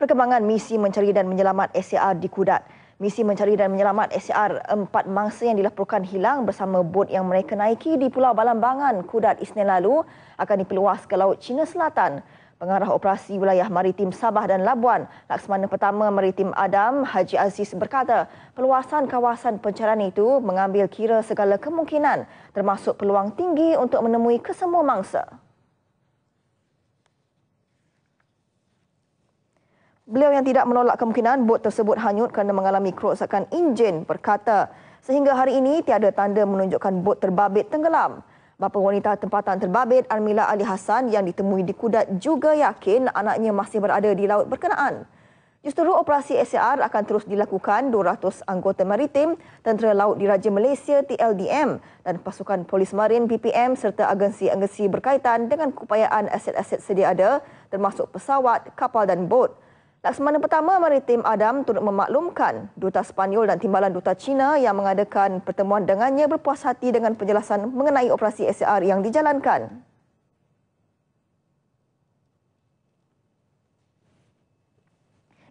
perkembangan misi mencari dan menyelamat SAR di Kudat. Misi mencari dan menyelamat SAR empat mangsa yang dilaporkan hilang bersama bot yang mereka naiki di Pulau Balambangan, Kudat Isnin lalu akan diperluas ke Laut China Selatan. Pengarah Operasi Wilayah Maritim Sabah dan Labuan, Laksamana Pertama Maritim Adam Haji Aziz berkata, peluasan kawasan pencarian itu mengambil kira segala kemungkinan termasuk peluang tinggi untuk menemui kesemua mangsa. Beliau yang tidak menolak kemungkinan bot tersebut hanyut kerana mengalami kerosakan enjin berkata, sehingga hari ini tiada tanda menunjukkan bot terbabit tenggelam. Bapa wanita tempatan terbabit Armila Ali Hassan yang ditemui di Kudat juga yakin anaknya masih berada di laut berkenaan. Justeru operasi SAR akan terus dilakukan 200 anggota maritim, tentera laut di Raja Malaysia TLDM dan pasukan polis marin (PPM) serta agensi-agensi berkaitan dengan keupayaan aset-aset sedia ada termasuk pesawat, kapal dan bot. Laksamana Pertama Maritim Adam turut memaklumkan Duta Spanyol dan Timbalan Duta China yang mengadakan pertemuan dengannya berpuas hati dengan penjelasan mengenai operasi SAR yang dijalankan.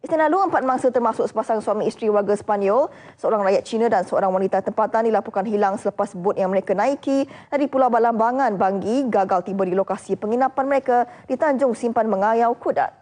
Istana lalu empat mangsa termasuk sepasang suami isteri warga Spanyol, seorang rakyat Cina dan seorang wanita tempatan dilaporkan hilang selepas bot yang mereka naiki dari Pulau Balambangan Bangi, gagal tiba di lokasi penginapan mereka di Tanjung Simpan Mengayau, Kudat.